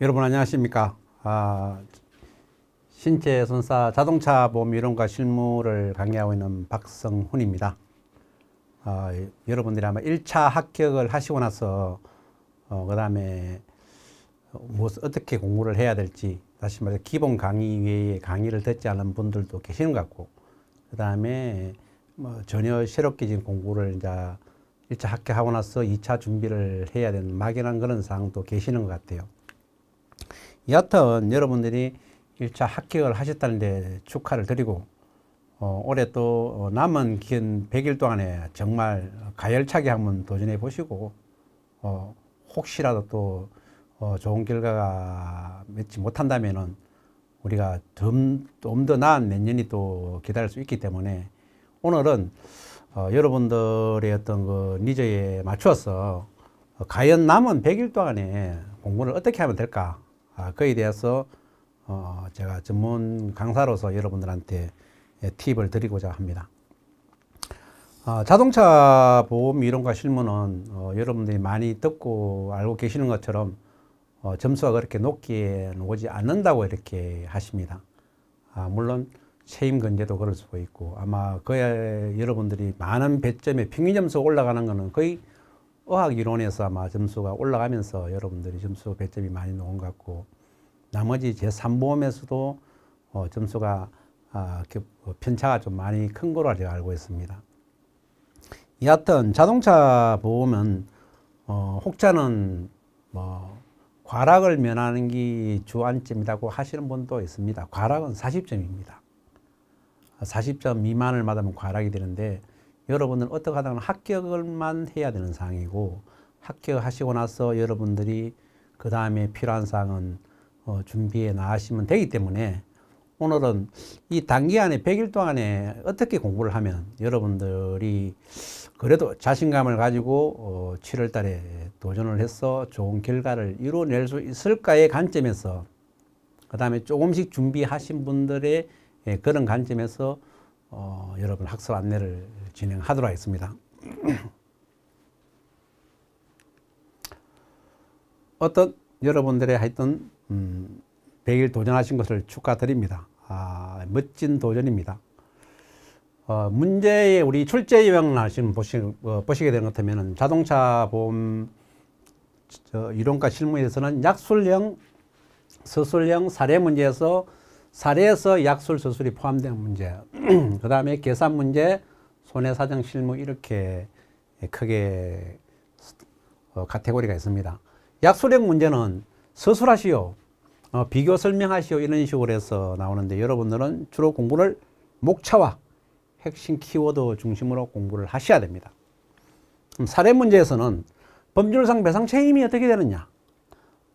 여러분 안녕하십니까 아, 신체 손사 자동차 보험 이론과 실무를 강의하고 있는 박성훈입니다 아, 여러분들이 아마 1차 합격을 하시고 나서 어, 그 다음에 무엇 뭐 어떻게 공부를 해야 될지 다시 말해 기본 강의 외에 강의를 듣지 않은 분들도 계시는 것 같고 그 다음에 뭐 전혀 새롭게 지금 공부를 이제 1차 합격하고 나서 2차 준비를 해야 되는 막연한 그런 상황도 계시는 것 같아요. 여하튼 여러분들이 1차 합격을 하셨다는데 축하를 드리고 어, 올해 또 어, 남은 긴 100일 동안에 정말 가열차게 한번 도전해 보시고 어, 혹시라도 또 어, 좋은 결과가 맺지 못한다면은 우리가 좀더 더 나은 내 년이 또 기다릴 수 있기 때문에 오늘은 어, 여러분들의 어떤 그 니저에 맞추어서 어, 과연 남은 100일 동안에 공부를 어떻게 하면 될까 아, 그에 대해서 어, 제가 전문 강사로서 여러분들한테 예, 팁을 드리고자 합니다. 어, 자동차 보험 이론과 실무는 어, 여러분들이 많이 듣고 알고 계시는 것처럼 어, 점수가 그렇게 높게 오지 않는다고 이렇게 하십니다. 아, 물론 체임 근제도 그럴 수가 있고 아마 그에 여러분들이 많은 배점에 평균 점수 가 올라가는 것은 거의 어학 이론에서 아마 점수가 올라가면서 여러분들이 점수 배점이 많이 나온 것 같고 나머지 제3보험에서도 어, 점수가 아, 편차가 좀 많이 큰 거로 제가 알고 있습니다. 여하튼 자동차 보험은 어, 혹자는 뭐 과락을 면하는 게 주안점이라고 하시는 분도 있습니다. 과락은 40점입니다. 40점 미만을 맞으면 과락이 되는데 여러분은 어떻게 하다가 합격을만 해야 되는 상황이고 합격하시고 나서 여러분들이 그 다음에 필요한 사항은 어, 준비해 나가시면 되기 때문에 오늘은 이 단기 안에 100일 동안에 어떻게 공부를 하면 여러분들이 그래도 자신감을 가지고 어, 7월 달에 도전을 해서 좋은 결과를 이루어낼 수 있을까의 관점에서 그 다음에 조금씩 준비하신 분들의 예, 그런 관점에서 어, 여러분 학습 안내를 진행하도록 하겠습니다. 어떤 여러분들의 하여튼 음, 100일 도전하신 것을 축하드립니다. 아, 멋진 도전입니다. 어, 문제의 우리 출제 요약을 하시 보시, 어, 보시게 되는 것같면 자동차 보험 이론과 실무에서는 약술형, 서술형, 사례 문제에서 사례에서 약술, 서술이 포함된 문제, 그 다음에 계산 문제, 본해사정 실무 이렇게 크게 어, 카테고리가 있습니다. 약수령 문제는 서술하시오, 어, 비교 설명하시오 이런 식으로 해서 나오는데 여러분들은 주로 공부를 목차와 핵심 키워드 중심으로 공부를 하셔야 됩니다. 사례 문제에서는 법률상 배상 책임이 어떻게 되느냐,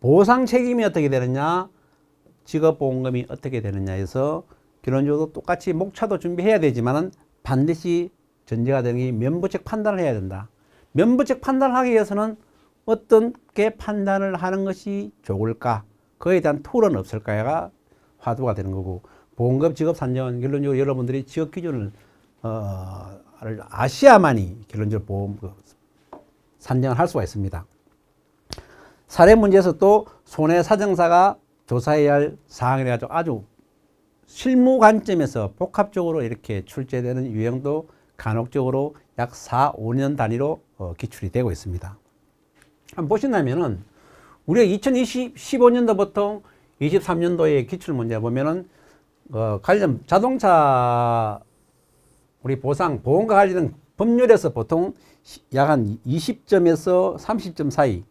보상 책임이 어떻게 되느냐, 직업보험금이 어떻게 되느냐 해서 결론적으로 똑같이 목차도 준비해야 되지만 반드시 전제가 되는 게 면부책 판단을 해야 된다. 면부책 판단을 하기 위해서는 어떻게 판단을 하는 것이 좋을까? 그에 대한 토론 없을까가 화두가 되는 거고 보험금 직업 산정 은 결론적으로 여러분들이 지역 기준을 어, 아시아만이 결론적으로 보험금 그 산정을 할 수가 있습니다. 사례 문제에서 또 손해 사정사가 조사해야 할 사항에 대해 아주 실무 관점에서 복합적으로 이렇게 출제되는 유형도 간혹적으로 약 4, 5년 단위로 어, 기출이 되고 있습니다. 한번 보신다면은 우리가 2015년도부터 23년도의 기출 문제 보면은 어, 관련 자동차 우리 보상 보험과 관련된 법률에서 보통 약한 20점에서 30점 사이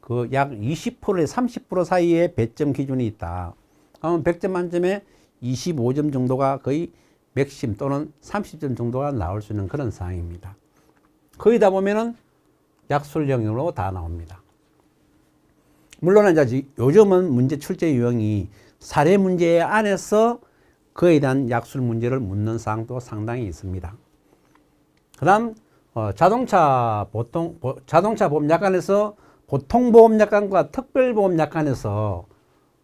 그 약 20%에 30% 사이의 배점 기준이 있다. 그러면 100점 만점에 25점 정도가 거의 맥심 또는 30점 정도가 나올 수 있는 그런 상황입니다. 거의 다 보면은 약술 영역으로 다 나옵니다. 물론 이제 요즘은 문제 출제 유형이 사례 문제 안에서 그에 대한 약술 문제를 묻는 사항도 상당히 있습니다. 그 다음 어, 자동차 보통 보, 자동차 보험약관에서 보통 보험약관과 특별보험약관에서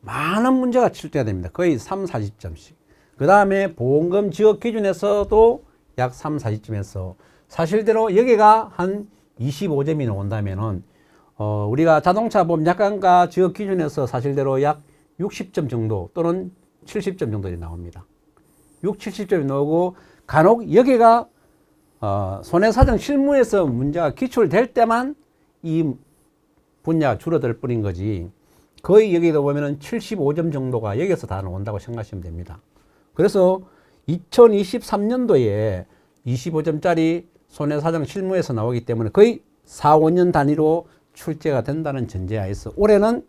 많은 문제가 출제 됩니다. 거의 3, 40점씩. 그 다음에 보험금 지역 기준에서도 약 3, 40점에서 사실대로 여기가 한 25점이 나온다면은 어, 우리가 자동차 보험 약관가 지역 기준에서 사실대로 약 60점 정도 또는 70점 정도 나옵니다. 6, 70점이 나오고 간혹 여기가 어, 손해사정 실무에서 문제가 기출될 때만 이 분야가 줄어들 뿐인 거지 거의 여기도 보면은 75점 정도가 여기서 다 나온다고 생각하시면 됩니다. 그래서 2023년도에 25점짜리 손해사정 실무에서 나오기 때문에 거의 4, 5년 단위로 출제가 된다는 전제하에서 올해는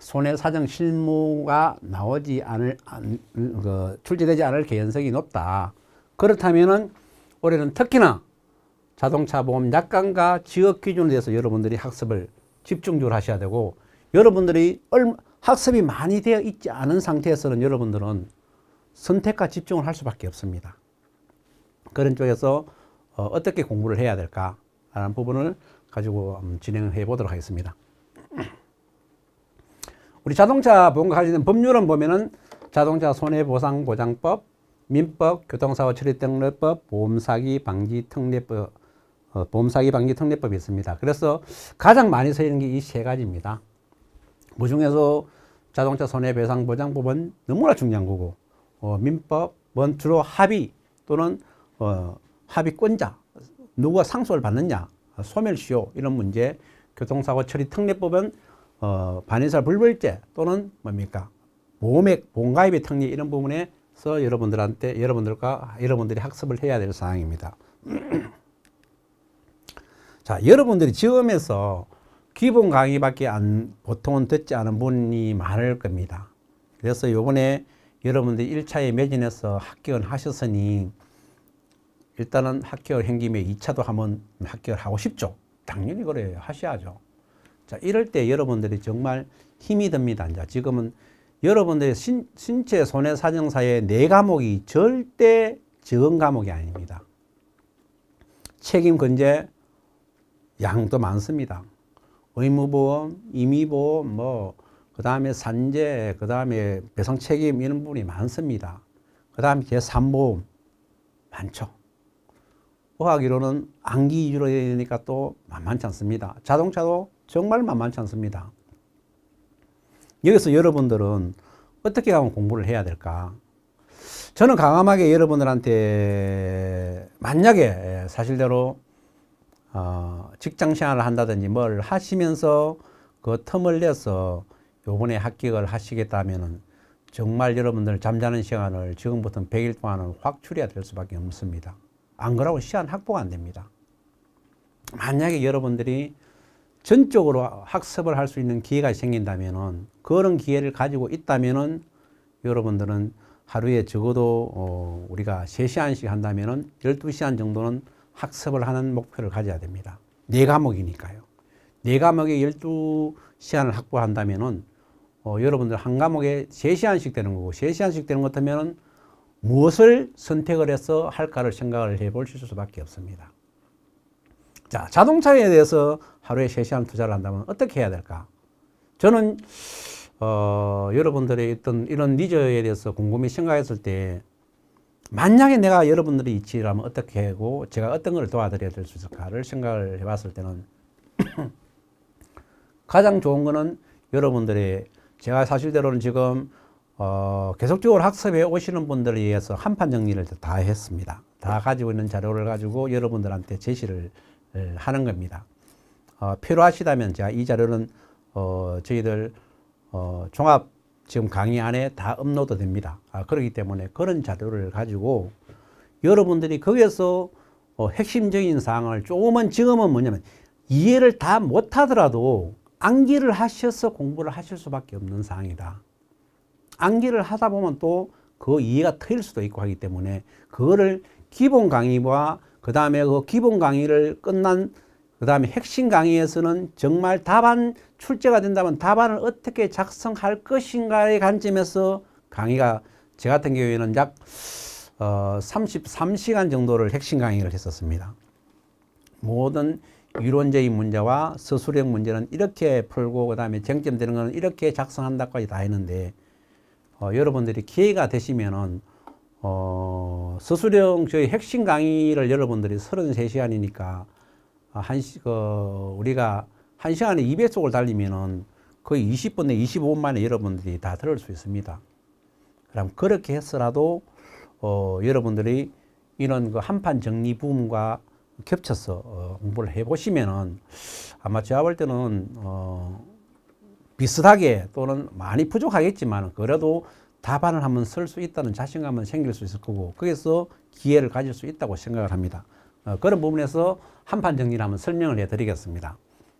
손해사정 실무가 나오지 않을 그, 출제되지 않을 개연성이 높다. 그렇다면은 올해는 특히나 자동차 보험 약관과 지역 기준에 대해서 여러분들이 학습을 집중적으로 하셔야 되고 여러분들이 얼마, 학습이 많이 되어 있지 않은 상태에서는 여러분들은 선택과 집중을 할 수밖에 없습니다. 그런 쪽에서 어, 어떻게 공부를 해야 될까라는 부분을 가지고 음, 진행해 보도록 하겠습니다. 우리 자동차 보험과 관련된 법률은 보면은 자동차 손해보상보장법, 민법, 교통사고 처리 특례법, 보험사기 방지 특례법, 어, 보험사기 방지 특례법이 있습니다. 그래서 가장 많이 쓰이는 게 이 세 가지입니다. 그 중에서 자동차 손해배상보장법은 너무나 중요한 거고 어, 민법 원투로 합의 또는 어, 합의권자 누가 상속을 받느냐 소멸시효 이런 문제 교통사고 처리 특례법은 어, 반의사 불벌죄 또는 뭡니까 보험액 본가입의 특례 이런 부분에서 여러분들한테 여러분들과 여러분들이 학습을 해야 될 사항입니다. 자 여러분들이 지금에서 기본 강의밖에 안 보통은 듣지 않은 분이 많을 겁니다. 그래서 요번에 여러분들 1차에 매진해서 합격하셨으니 을 일단은 합격한 을 김에 2차도 한번 합격하고 을 싶죠. 당연히 그래요. 하셔야죠. 자, 이럴 때 여러분들이 정말 힘이 듭니다. 자, 지금은 여러분들의 신, 신체 손해사정사의 네 과목이 절대 적은 과목이 아닙니다. 책임 근제 양도 많습니다. 의무보험, 임의보험, 뭐그 다음에 산재, 그 다음에 배상 책임 이런 부분이 많습니다. 그 다음에 제3보험 많죠. 의학이로는 안기 위주로 되니까 또 만만치 않습니다. 자동차도 정말 만만치 않습니다. 여기서 여러분들은 어떻게 하면 공부를 해야 될까? 저는 강함하게 여러분들한테 만약에 사실대로 어, 직장 생활을 한다든지 뭘 하시면서 그 틈을 내서 요번에 합격을 하시겠다면은 정말 여러분들 잠자는 시간을 지금부터 100일 동안은 확 줄여야 될 수밖에 없습니다. 안 그러고 시간 확보가 안 됩니다. 만약에 여러분들이 전적으로 학습을 할 수 있는 기회가 생긴다면은 그런 기회를 가지고 있다면은 여러분들은 하루에 적어도 어 우리가 3시간씩 한다면은 12시간 정도는 학습을 하는 목표를 가져야 됩니다. 네 과목이니까요. 네 과목에 12시간을 확보한다면은 어, 여러분들 한 과목에 세시간씩 되는 거고 세시간씩 되는 것 같으면 무엇을 선택을 해서 할까를 생각을 해볼 수밖에 없습니다. 자, 자동차에 대해서 하루에 세시간 투자를 한다면 어떻게 해야 될까? 저는 어, 여러분들의 어떤 이런 니저에 대해서 궁금히 생각했을 때 만약에 내가 여러분들의 이치라면 어떻게 하고 제가 어떤 걸 도와드려야 될 수 있을까를 생각을 해봤을 때는 가장 좋은 거는 여러분들의 제가 사실대로는 지금 어, 계속적으로 학습에 오시는 분들에 의해서 한판 정리를 다 했습니다. 다 가지고 있는 자료를 가지고 여러분들한테 제시를 하는 겁니다. 어, 필요하시다면 제가 이 자료는 어, 저희들 어, 종합 지금 강의 안에 다 업로드 됩니다. 아, 그렇기 때문에 그런 자료를 가지고 여러분들이 거기에서 어, 핵심적인 사항을 조금은 지금은 뭐냐면 이해를 다 못하더라도 암기를 하셔서 공부를 하실 수밖에 없는 상황이다. 암기를 하다 보면 또 그 이해가 트일 수도 있고 하기 때문에 그거를 기본 강의와 그 다음에 그 기본 강의를 끝난 그 다음에 핵심 강의에서는 정말 답안 출제가 된다면 답안을 어떻게 작성할 것인가의 관점에서 강의가 제 같은 경우에는 약 어, 33시간 정도를 핵심 강의를 했었습니다. 모든 이론적인 문제와 서술형 문제는 이렇게 풀고 그다음에 쟁점되는 거는 이렇게 작성한다까지 다 했는데 어, 여러분들이 기회가 되시면은 어, 서술형 저희 핵심 강의를 여러분들이 33시간이니까 한 시, 어, 우리가 한시간에 200쪽을 달리면은 거의 20분 내 25분 만에 여러분들이 다 들을 수 있습니다. 그럼 그렇게 해서라도 어, 여러분들이 이런 그 한판 정리 부분과 겹쳐서 어, 공부를 해보시면은 아마 제가 볼 때는 어, 비슷하게 또는 많이 부족하겠지만 그래도 답안을 한번 쓸 수 있다는 자신감은 생길 수 있을 거고 거기서 기회를 가질 수 있다고 생각을 합니다. 어, 그런 부분에서 한판 정리를 한번 설명을 해드리겠습니다.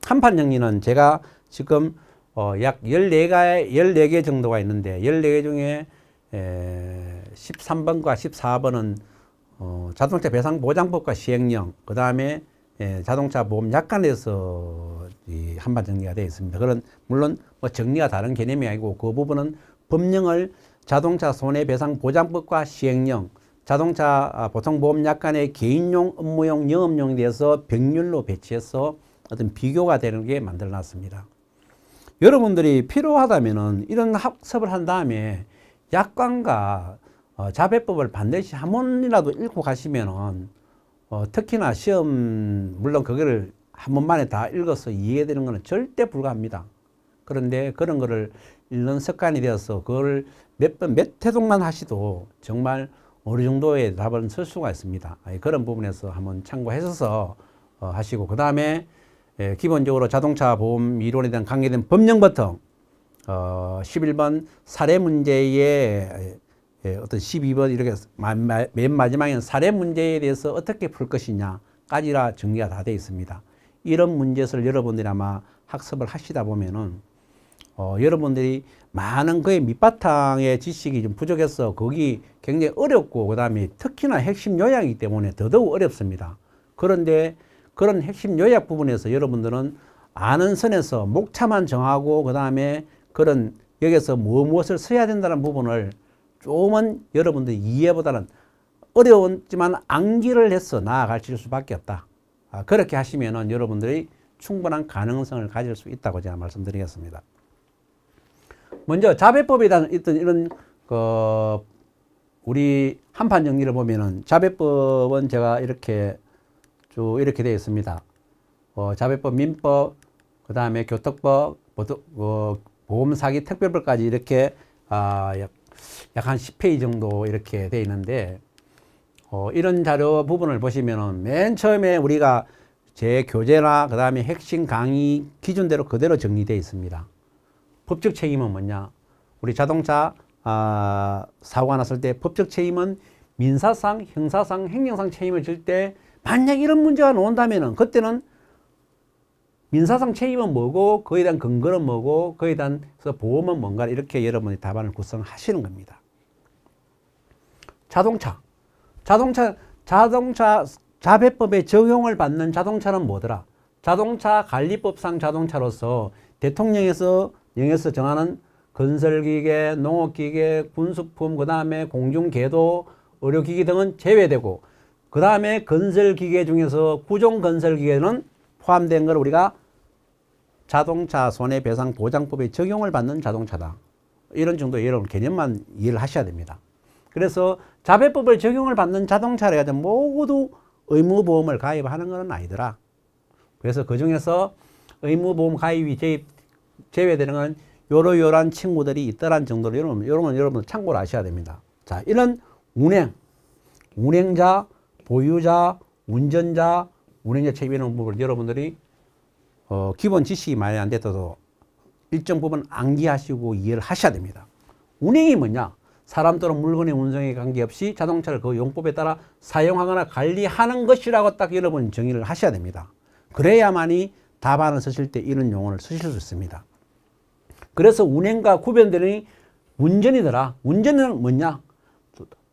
한판 정리는 제가 지금 어, 약 14개, 14개 정도가 있는데 14개 중에 에, 13번과 14번은 어, 자동차 배상 보장법과 시행령, 그 다음에 예, 자동차 보험 약관에서 이 한반 정리가 되어 있습니다. 그런 물론 뭐 정리가 다른 개념이 아니고 그 부분은 법령을 자동차 손해배상 보장법과 시행령, 자동차 아, 보통 보험 약관의 개인용, 업무용, 영업용에 대해서 병률로 배치해서 어떤 비교가 되는 게 만들어놨습니다. 여러분들이 필요하다면은 이런 학습을 한 다음에 약관과 어, 자배법을 반드시 한 번이라도 읽고 가시면은 어, 특히나 시험 물론 그거를 한 번만에 다 읽어서 이해되는 것은 절대 불가합니다. 그런데 그런 거를 읽는 습관이 되어서 그걸 몇 번, 몇 회동만 하시도 정말 어느 정도의 답을쓸 수가 있습니다. 그런 부분에서 한번 참고하셔서 어, 하시고 그 다음에 예, 기본적으로 자동차 보험 이론에 대한 관계된 법령부터 어, 11번 사례 문제의 예, 어떤 12번 이렇게 맨 마지막에는 사례 문제에 대해서 어떻게 풀 것이냐까지라 정리가 다 되어 있습니다. 이런 문제를 여러분들이 아마 학습을 하시다 보면은 어, 여러분들이 많은 그의 밑바탕의 지식이 좀 부족해서 거기 굉장히 어렵고 그 다음에 특히나 핵심 요약이기 때문에 더더욱 어렵습니다. 그런데 그런 핵심 요약 부분에서 여러분들은 아는 선에서 목차만 정하고 그 다음에 그런 여기서 무 뭐 무엇을 써야 된다는 부분을 조금은 여러분들 이해보다는 어려웠지만 암기를 해서 나아갈 수밖에 없다. 아, 그렇게 하시면 여러분들이 충분한 가능성을 가질 수 있다고 제가 말씀드리겠습니다. 먼저 자배법에 대한 이런 그 우리 한판 정리를 보면은 자배법은 제가 이렇게 쭉 이렇게 되어 있습니다. 어, 자배법, 민법, 그 다음에 교통법, 보험 어, 사기, 특별법까지 이렇게 아, 약한 10페이지 정도 이렇게 돼 있는데 어, 이런 자료 부분을 보시면맨 처음에 우리가 제 교재나 그 다음에 핵심 강의 기준대로 그대로 정리되어 있습니다. 법적 책임은 뭐냐? 우리 자동차 아, 사고가 났을 때 법적 책임은 민사상, 형사상, 행정상 책임을 질 때 만약 이런 문제가 나온다면 그때는 민사상 책임은 뭐고 그에 대한 근거는 뭐고 그에 대한 보험은 뭔가 이렇게 여러분이 답안을 구성하시는 겁니다. 자동차. 자동차 자동차 자배법에 적용을 받는 자동차는 뭐더라? 자동차 관리법상 자동차로서 대통령에서 영에서 정하는 건설기계, 농업기계, 군수품, 그 다음에 공중계도 의료기기 등은 제외되고 그 다음에 건설기계 중에서 구종건설기계는 포함된 걸 우리가 자동차 손해배상 보장법의 적용을 받는 자동차다. 이런 정도의 여러분 개념만 이해를 하셔야 됩니다. 그래서 자배법을 적용을 받는 자동차를 모두 의무보험을 가입하는 것은 아니더라. 그래서 그 중에서 의무보험 가입이 제입, 제외되는 건요러요러 친구들이 있더란 정도로 여러분, 여러분, 여러분 참고를 하셔야 됩니다. 자, 이런 운행, 운행자, 보유자, 운전자, 운행자 책임이 있는 부분을 여러분들이 어, 기본 지식이 많이 안 됐어도 일정 부분 암기하시고 이해를 하셔야 됩니다. 운행이 뭐냐? 사람 또는 물건의 운송에 관계없이 자동차를 그 용법에 따라 사용하거나 관리하는 것이라고 딱 여러분 정의를 하셔야 됩니다. 그래야만이 답안을 쓰실 때 이런 용어를 쓰실 수 있습니다. 그래서 운행과 구별되는 운전이더라. 운전은 뭐냐?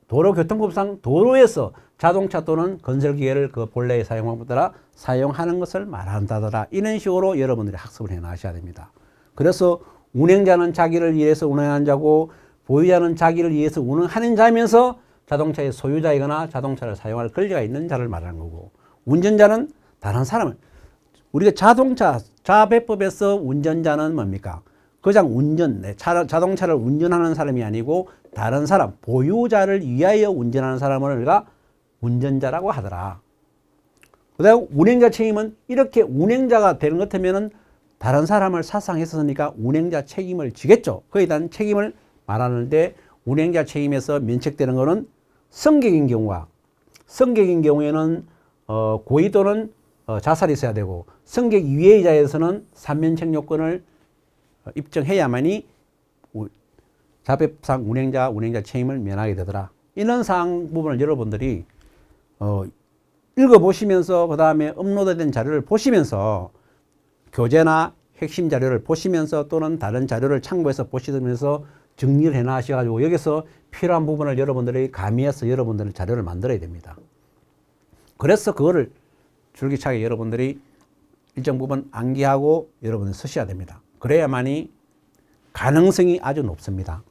도로교통법상 도로에서 자동차 또는 건설기계를 그 본래의 사용하고 따라 사용하는 것을 말한다더라. 이런 식으로 여러분들이 학습을 해나셔야 됩니다. 그래서 운행자는 자기를 위해서 운행하는 자고 보유자는 자기를 위해서 운행하는 자면서 자동차의 소유자이거나 자동차를 사용할 권리가 있는 자를 말하는 거고 운전자는 다른 사람을 우리가 자동차 자배법에서 운전자는 뭡니까? 그냥 운전, 차, 네, 자동차를 운전하는 사람이 아니고 다른 사람, 보유자를 위하여 운전하는 사람을 우리가 운전자라고 하더라. 그다음 운행자 책임은 이렇게 운행자가 되는 것 같으면 다른 사람을 사상했으니까 운행자 책임을 지겠죠. 그에 대한 책임을 말하는데 운행자 책임에서 면책되는 것은 성격인 경우와 성격인 경우에는 어, 고의 또는 어, 자살이 있어야 되고 성격 이외 자에서는 삼면책 요건을 어, 입증해야만이 자법상 운행자 운행자 책임을 면하게 되더라. 이런 사항 부분을 여러분들이 어, 읽어보시면서 그 다음에 업로드된 자료를 보시면서 교재나 핵심 자료를 보시면서 또는 다른 자료를 참고해서 보시면서 정리를 해나가셔가지고 여기서 필요한 부분을 여러분들이 가미해서 여러분들의 자료를 만들어야 됩니다. 그래서 그거를 줄기차게 여러분들이 일정 부분 암기하고 여러분이 쓰셔야 됩니다. 그래야만이 가능성이 아주 높습니다.